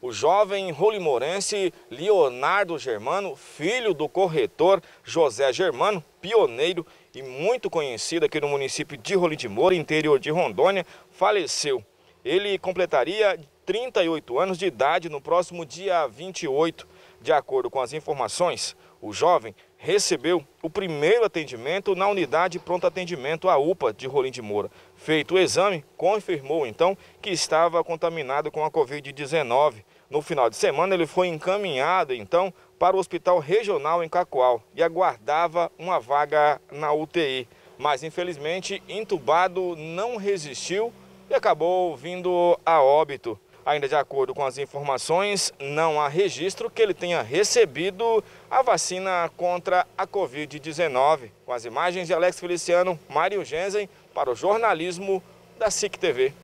o jovem rolimorense Leonardo Germano, filho do corretor José Germano, pioneiro e muito conhecido aqui no município de Rolim de Moura, interior de Rondônia, faleceu. Ele completaria 38 anos de idade no próximo dia 28. De acordo com as informações, o jovem recebeu o primeiro atendimento na unidade pronto atendimento, a UPA de Rolim de Moura. Feito o exame, confirmou então que estava contaminado com a Covid-19. No final de semana, ele foi encaminhado então para o Hospital Regional em Cacoal e aguardava uma vaga na UTI. Mas infelizmente, entubado, não resistiu e acabou vindo a óbito. Ainda de acordo com as informações, não há registro que ele tenha recebido a vacina contra a Covid-19. Com as imagens de Alex Feliciano, Mário Genzen, para o jornalismo da SIC TV.